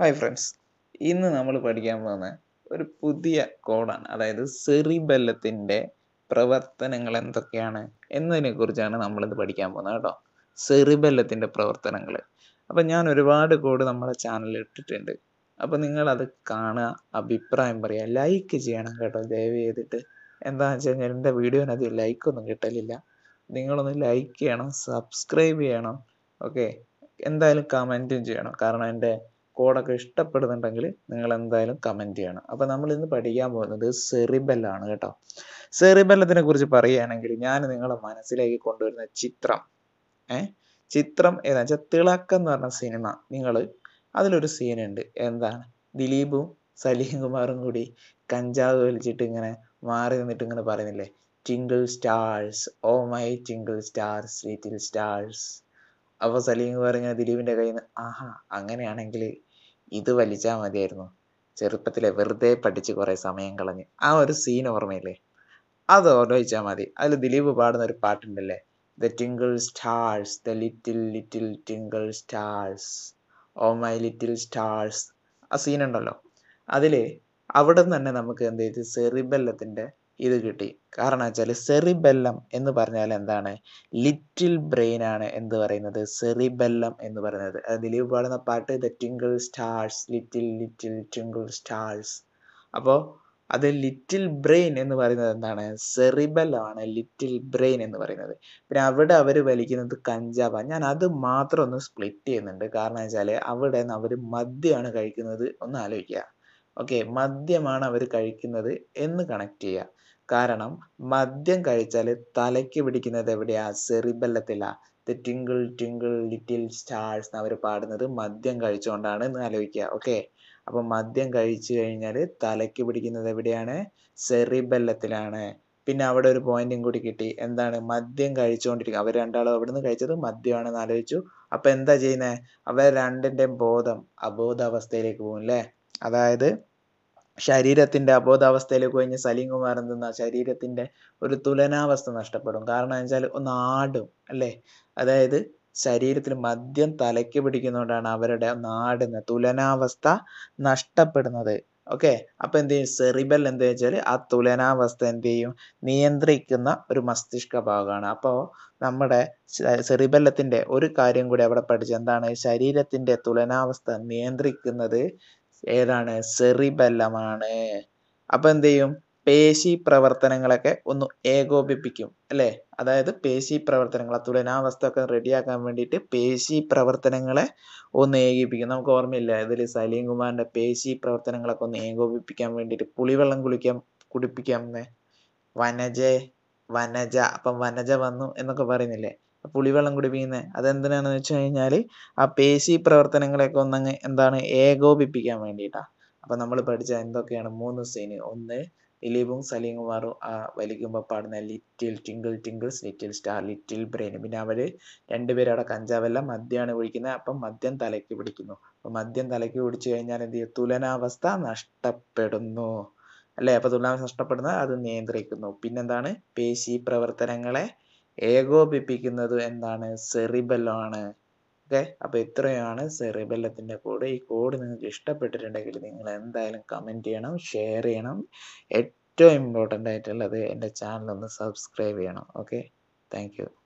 hi friends ഇന്ന് നമ്മൾ പഠിക്കാൻ പോകുന്ന ഒരു പുതിയ കോഡാണ് അതായത് സെറിബല്ലത്തിൻ്റെ പ്രവർത്തനങ്ങൾ എന്തൊക്കെയാണ് എന്നതിനെ കുറിച്ചാണ് നമ്മളിത് പഠിക്കാൻ പോകുന്നത് കേട്ടോ സെറിബല്ലത്തിൻ്റെ പ്രവർത്തനങ്ങൾ അപ്പം ഞാൻ ഒരുപാട് കോഡ് നമ്മുടെ ചാനലിൽ ഇട്ടിട്ടുണ്ട് അപ്പം നിങ്ങളത് കാണുക അഭിപ്രായം പറയുക ലൈക്ക് ചെയ്യണം കേട്ടോ ദയവ് ചെയ്തിട്ട് എന്താണെന്ന് വെച്ച് കഴിഞ്ഞാൽ എൻ്റെ വീഡിയോന് ലൈക്കൊന്നും കിട്ടലില്ല നിങ്ങളൊന്ന് ലൈക്ക് ചെയ്യണം സബ്സ്ക്രൈബ് ചെയ്യണം ഓക്കെ എന്തായാലും കമൻറ്റും ചെയ്യണം കാരണം എൻ്റെ കോഡൊക്കെ ഇഷ്ടപ്പെടുന്നുണ്ടെങ്കിൽ നിങ്ങൾ എന്തായാലും കമൻറ്റ് ചെയ്യണം അപ്പോൾ നമ്മൾ ഇന്ന് പഠിക്കാൻ പോകുന്നത് സെറിബെല്ലാണ് കേട്ടോ സെറിബെല്ലത്തിനെ കുറിച്ച് പറയുകയാണെങ്കിൽ ഞാൻ നിങ്ങളെ മനസ്സിലേക്ക് കൊണ്ടുവരുന്ന ചിത്രം ഏ ചിത്രം ഏതാണെന്ന് വെച്ചാൽ തിളക്കം എന്ന് പറഞ്ഞ സിനിമ നിങ്ങൾ അതിലൊരു സീനുണ്ട് എന്താണ് ദിലീപും സലീം കുമാറും കൂടി കഞ്ചാവ് വലിച്ചിട്ട് ഇങ്ങനെ മാറി നിന്നിട്ട് ഇങ്ങനെ പറയുന്നില്ലേ twinkle stars oh my twinkle stars little stars അപ്പൊ സലീം പറഞ്ഞ ദിലീപിന്റെ കയ്യിൽ നിന്ന് ആഹാ അങ്ങനെയാണെങ്കിൽ ഇത് വലിച്ചാൽ മതിയായിരുന്നു ചെറുപ്പത്തിലെ വെറുതെ പഠിച്ച് കുറേ സമയം കളഞ്ഞ് ആ ഒരു സീൻ ഓർമ്മയില്ലേ അത് ഓർമ്മിച്ചാൽ മതി അതിൽ ദിലീപ് പാടുന്ന ഒരു പാട്ടുണ്ടല്ലേ the twinkle stars the little little twinkle stars oh my little stars ആ ഉണ്ടല്ലോ അതിൽ അവിടെ തന്നെ നമുക്ക് എന്ത് ചെയ്ത് സെറിബെല്ലത്തിൻ്റെ ഇത് കിട്ടി കാരണം വെച്ചാൽ സെറിബെല്ലം എന്ന് പറഞ്ഞാൽ എന്താണ് ലിറ്റിൽ ബ്രെയിൻ ആണ് എന്ത് പറയുന്നത് സെറിബെല്ലം എന്ന് പറയുന്നത് ദിലീപ് പാടുന്ന പാട്ട് the twinkle stars little little twinkle stars അപ്പോൾ അത് ലിറ്റിൽ ബ്രെയിൻ എന്ന് പറയുന്നത് എന്താണ് സെറിബെല്ലമാണ് ലിറ്റിൽ ബ്രെയിൻ എന്ന് പറയുന്നത് പിന്നെ അവിടെ അവർ വലിക്കുന്നത് കഞ്ചാവാണ് ഞാൻ അത് മാത്രം ഒന്ന് സ്പ്ലിറ്റ് ചെയ്യുന്നുണ്ട് കാരണം വെച്ചാൽ അവിടെ നിന്ന് അവർ മദ്യമാണ് കഴിക്കുന്നത് ഒന്ന് ആലോചിക്കുക ഓക്കെ മദ്യമാണ് അവർ കഴിക്കുന്നത് എന്ന് കണക്ട് ചെയ്യുക കാരണം മദ്യം കഴിച്ചാൽ തലയ്ക്ക് പിടിക്കുന്നത് എവിടെയാ സെറിബല്ലത്തിലാണ് twinkle twinkle twinkle little stars അവർ പാടുന്നത് മദ്യം കഴിച്ചുകൊണ്ടാണ് എന്ന് ആലോചിക്കുക ഓക്കെ അപ്പൊ മദ്യം കഴിച്ചു കഴിഞ്ഞാൽ തലയ്ക്ക് പിടിക്കുന്നത് എവിടെയാണ് സെറിബല്ലത്തിലാണ് പിന്നെ അവിടെ ഒരു പോയിന്റും കൂടി കിട്ടി എന്താണ് മദ്യം കഴിച്ചുകൊണ്ടിരിക്കുക അവർ രണ്ടാളും അവിടുന്ന് കഴിച്ചത് മദ്യമാണെന്ന് ആലോചിച്ചു അപ്പൊ എന്താ ചെയ്യുന്നത് അവർ രണ്ടിൻ്റെയും ബോധം അബോധാവസ്ഥയിലേക്ക് പോകും അല്ലേ അതായത് ശരീരത്തിന്റെ അബോധാവസ്ഥയിലേക്ക് കഴിഞ്ഞ് സലീം കുമാർ ശരീരത്തിന്റെ ഒരു തുലനാവസ്ഥ നഷ്ടപ്പെടും കാരണം വെച്ചാൽ ഒന്ന് ആടും അല്ലേ അതായത് ശരീരത്തിൽ മദ്യം തലയ്ക്ക് പിടിക്കുന്നതുകൊണ്ടാണ് അവരുടെ നാടുന്ന തുലനാവസ്ഥ നഷ്ടപ്പെടുന്നത് ഓക്കെ അപ്പൊ എന്ത് ചെയ്യും സെറിബൽ എന്ത് വെച്ചാൽ ആ തുലനാവസ്ഥ എന്ത് ചെയ്യും നിയന്ത്രിക്കുന്ന ഒരു മസ്തിഷ്ക ഭാഗമാണ് അപ്പോൾ നമ്മുടെ സെറിബല്ലത്തിന്റെ ഒരു കാര്യം കൂടി അവിടെ പഠിച്ചു എന്താണ് ശരീരത്തിന്റെ തുലനാവസ്ഥ നിയന്ത്രിക്കുന്നത് ഏതാണ് സെറിബെല്ലമാണ് അപ്പോൾ എന്ത് ചെയ്യും പേശി പ്രവർത്തനങ്ങളൊക്കെ ഒന്ന് ഏകോപിപ്പിക്കും അല്ലേ അതായത് പേശി പ്രവർത്തനങ്ങൾ ആ തുലനാവസ്ഥ ഒക്കെ റെഡിയാക്കാൻ വേണ്ടിയിട്ട് പേശി പ്രവർത്തനങ്ങളെ ഒന്ന് ഏകീപിക്കും നമുക്ക് ഓർമ്മയില്ല ഇതിൽ സലീം കുമാറിന്റെ പേശി പ്രവർത്തനങ്ങളൊക്കെ ഒന്ന് ഏകോപിപ്പിക്കാൻ വേണ്ടിയിട്ട് പുളിവെള്ളം കുളിക്കാൻ കുടിപ്പിക്കാം വനജേ വനജ അപ്പം വനജ വന്നു എന്നൊക്കെ പറയുന്നില്ലേ പുളിവെള്ളം കുടിപ്പിക്കുന്നത് അതെന്തിനാണെന്ന് വെച്ച് കഴിഞ്ഞാൽ ആ പേശി പ്രവർത്തനങ്ങളെയൊക്കെ ഒന്നങ്ങ് എന്താണ് ഏകോപിപ്പിക്കാൻ വേണ്ടിയിട്ടാണ് അപ്പം നമ്മൾ പഠിച്ച എന്തൊക്കെയാണ് മൂന്ന് സീന് ഒന്ന് ദിലീപും സലീം ആ വലിക്കുമ്പോൾ പാടുന്ന little twinkle twinkles little star little brain പിന്നെ അവർ രണ്ടുപേരും അവിടെ കഞ്ചാവല്ല മദ്യമാണ് പിടിക്കുന്നത് അപ്പം മദ്യം തലയ്ക്ക് പിടിക്കുന്നു അപ്പം മദ്യം തലയ്ക്ക് പിടിച്ചു കഴിഞ്ഞാൽ എന്ത് ചെയ്യും തുലനാവസ്ഥ നഷ്ടപ്പെടുന്നു അല്ലേ അപ്പോൾ തുലാംശം നഷ്ടപ്പെടുന്നത് അത് നിയന്ത്രിക്കുന്നു പിന്നെന്താണ് പേശി പ്രവർത്തനങ്ങളെ ഏകോപിപ്പിക്കുന്നത് എന്താണ് സെറിബലാണ് ഓക്കെ അപ്പോൾ ഇത്രയാണ് സെറിബലത്തിന്റെ കോഡ് ഈ കോഡ് നിങ്ങൾക്ക് ഇഷ്ടപ്പെട്ടിട്ടുണ്ടെങ്കിൽ നിങ്ങൾ എന്തായാലും കമൻറ്റ് ചെയ്യണം ഷെയർ ചെയ്യണം ഏറ്റവും ഇമ്പോർട്ടൻ്റ് ആയിട്ടുള്ളത് എൻ്റെ ചാനൽ ഒന്ന് സബ്സ്ക്രൈബ് ചെയ്യണം ഓക്കെ താങ്ക്